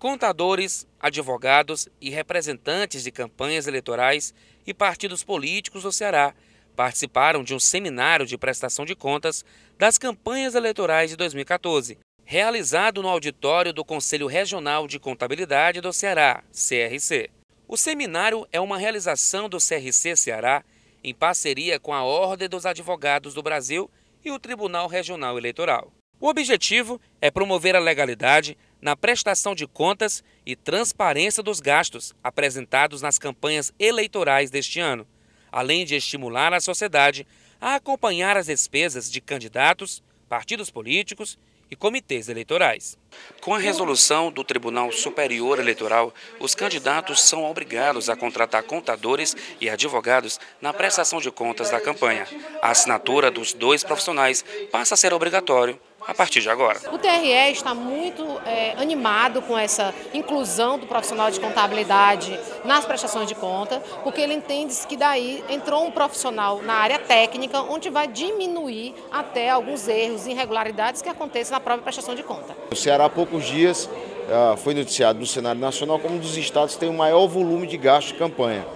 Contadores, advogados e representantes de campanhas eleitorais e partidos políticos do Ceará participaram de um seminário de prestação de contas das campanhas eleitorais de 2014, realizado no auditório do Conselho Regional de Contabilidade do Ceará, CRC. O seminário é uma realização do CRC Ceará em parceria com a Ordem dos Advogados do Brasil e o Tribunal Regional Eleitoral. O objetivo é promover a legalidade, na prestação de contas e transparência dos gastos apresentados nas campanhas eleitorais deste ano, além de estimular a sociedade a acompanhar as despesas de candidatos, partidos políticos e comitês eleitorais. Com a resolução do Tribunal Superior Eleitoral, os candidatos são obrigados a contratar contadores e advogados na prestação de contas da campanha. A assinatura dos dois profissionais passa a ser obrigatório a partir de agora. O TRE está muito é, animado com essa inclusão do profissional de contabilidade nas prestações de conta, porque ele entende que daí entrou um profissional na área técnica, onde vai diminuir até alguns erros, e irregularidades que acontecem na própria prestação de conta. O Ceará, há poucos dias, ah, foi noticiado no cenário nacional como um dos estados que tem o maior volume de gasto de campanha.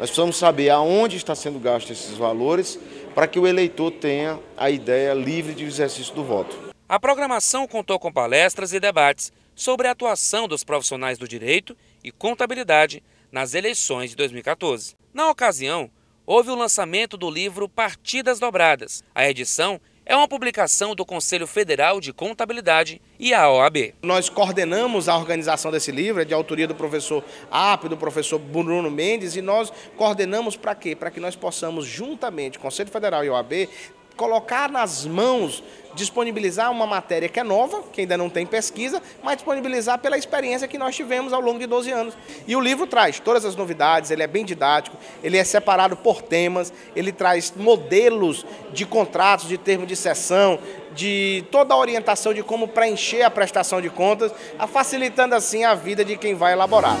Nós precisamos saber aonde está sendo gasto esses valores para que o eleitor tenha a ideia livre de exercício do voto. A programação contou com palestras e debates sobre a atuação dos profissionais do direito e contabilidade nas eleições de 2014. Na ocasião, houve o lançamento do livro Partidas Dobradas. A edição é uma publicação do Conselho Federal de Contabilidade e a OAB. Nós coordenamos a organização desse livro, é de autoria do professor AP, do professor Bruno Mendes, e nós coordenamos para quê? Para que nós possamos, juntamente, Conselho Federal e OAB, colocar nas mãos, disponibilizar uma matéria que é nova, que ainda não tem pesquisa, mas disponibilizar pela experiência que nós tivemos ao longo de 12 anos. E o livro traz todas as novidades, ele é bem didático, ele é separado por temas, ele traz modelos de contratos, de termo de sessão, de toda a orientação de como preencher a prestação de contas, facilitando assim a vida de quem vai elaborar.